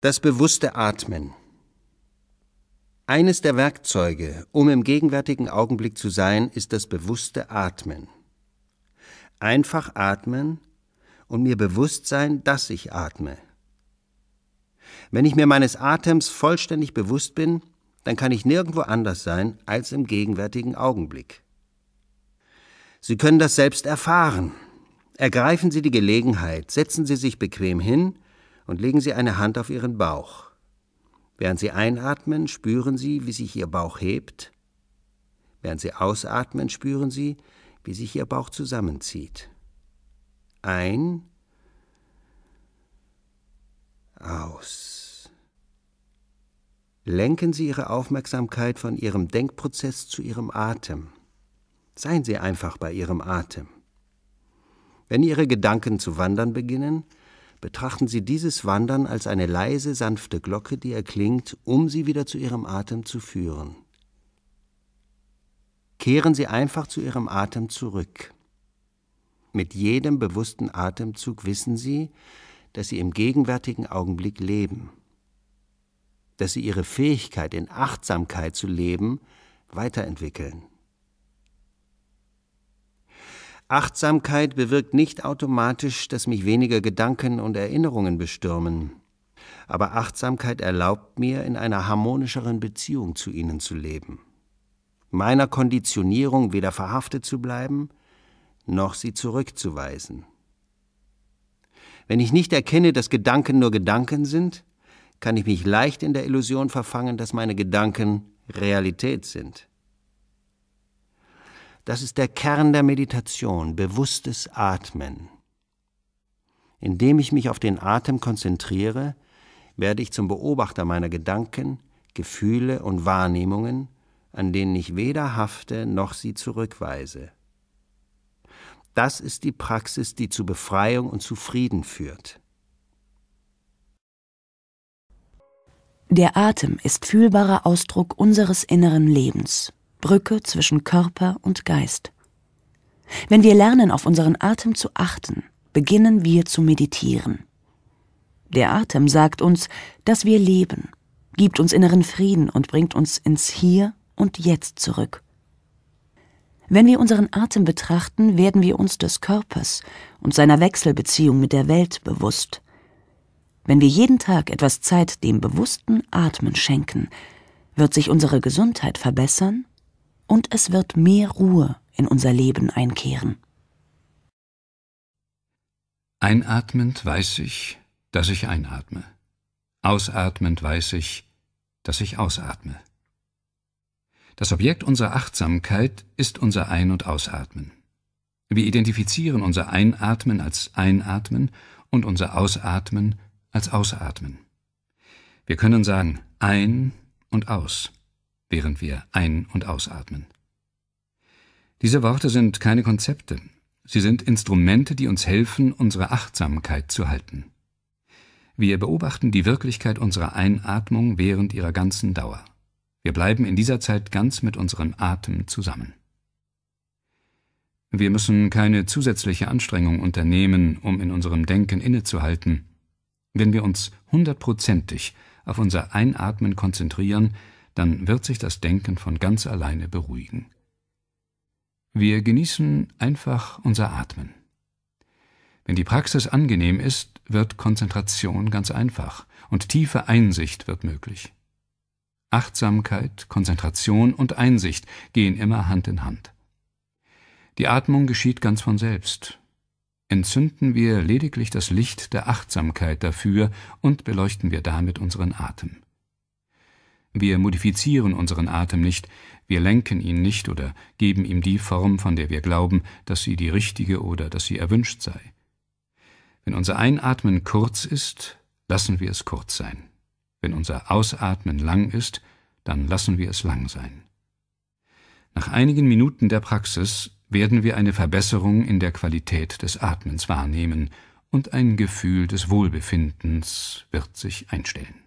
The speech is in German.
Das bewusste Atmen. Eines der Werkzeuge, um im gegenwärtigen Augenblick zu sein, ist das bewusste Atmen. Einfach atmen und mir bewusst sein, dass ich atme. Wenn ich mir meines Atems vollständig bewusst bin, dann kann ich nirgendwo anders sein als im gegenwärtigen Augenblick. Sie können das selbst erfahren. Ergreifen Sie die Gelegenheit, setzen Sie sich bequem hin und legen Sie eine Hand auf Ihren Bauch. Während Sie einatmen, spüren Sie, wie sich Ihr Bauch hebt. Während Sie ausatmen, spüren Sie, wie sich Ihr Bauch zusammenzieht. Ein, aus. Lenken Sie Ihre Aufmerksamkeit von Ihrem Denkprozess zu Ihrem Atem. Seien Sie einfach bei Ihrem Atem. Wenn Ihre Gedanken zu wandern beginnen, betrachten Sie dieses Wandern als eine leise, sanfte Glocke, die erklingt, um Sie wieder zu Ihrem Atem zu führen. Kehren Sie einfach zu Ihrem Atem zurück. Mit jedem bewussten Atemzug wissen Sie, dass Sie im gegenwärtigen Augenblick leben, dass Sie Ihre Fähigkeit in Achtsamkeit zu leben weiterentwickeln. Achtsamkeit bewirkt nicht automatisch, dass mich weniger Gedanken und Erinnerungen bestürmen. Aber Achtsamkeit erlaubt mir, in einer harmonischeren Beziehung zu ihnen zu leben. Meiner Konditionierung weder verhaftet zu bleiben, noch sie zurückzuweisen. Wenn ich nicht erkenne, dass Gedanken nur Gedanken sind, kann ich mich leicht in der Illusion verfangen, dass meine Gedanken Realität sind. Das ist der Kern der Meditation, bewusstes Atmen. Indem ich mich auf den Atem konzentriere, werde ich zum Beobachter meiner Gedanken, Gefühle und Wahrnehmungen, an denen ich weder hafte noch sie zurückweise. Das ist die Praxis, die zu Befreiung und zu Frieden führt. Der Atem ist fühlbarer Ausdruck unseres inneren Lebens. Brücke zwischen Körper und Geist. Wenn wir lernen, auf unseren Atem zu achten, beginnen wir zu meditieren. Der Atem sagt uns, dass wir leben, gibt uns inneren Frieden und bringt uns ins Hier und Jetzt zurück. Wenn wir unseren Atem betrachten, werden wir uns des Körpers und seiner Wechselbeziehung mit der Welt bewusst. Wenn wir jeden Tag etwas Zeit dem bewussten Atmen schenken, wird sich unsere Gesundheit verbessern und es wird mehr Ruhe in unser Leben einkehren. Einatmend weiß ich, dass ich einatme. Ausatmend weiß ich, dass ich ausatme. Das Objekt unserer Achtsamkeit ist unser Ein- und Ausatmen. Wir identifizieren unser Einatmen als Einatmen und unser Ausatmen als Ausatmen. Wir können sagen ein und aus während wir ein- und ausatmen. Diese Worte sind keine Konzepte, sie sind Instrumente, die uns helfen, unsere Achtsamkeit zu halten. Wir beobachten die Wirklichkeit unserer Einatmung während ihrer ganzen Dauer. Wir bleiben in dieser Zeit ganz mit unserem Atem zusammen. Wir müssen keine zusätzliche Anstrengung unternehmen, um in unserem Denken innezuhalten. Wenn wir uns hundertprozentig auf unser Einatmen konzentrieren, dann wird sich das Denken von ganz alleine beruhigen. Wir genießen einfach unser Atmen. Wenn die Praxis angenehm ist, wird Konzentration ganz einfach und tiefe Einsicht wird möglich. Achtsamkeit, Konzentration und Einsicht gehen immer Hand in Hand. Die Atmung geschieht ganz von selbst. Entzünden wir lediglich das Licht der Achtsamkeit dafür und beleuchten wir damit unseren Atem. Wir modifizieren unseren Atem nicht, wir lenken ihn nicht oder geben ihm die Form, von der wir glauben, dass sie die richtige oder dass sie erwünscht sei. Wenn unser Einatmen kurz ist, lassen wir es kurz sein. Wenn unser Ausatmen lang ist, dann lassen wir es lang sein. Nach einigen Minuten der Praxis werden wir eine Verbesserung in der Qualität des Atmens wahrnehmen und ein Gefühl des Wohlbefindens wird sich einstellen.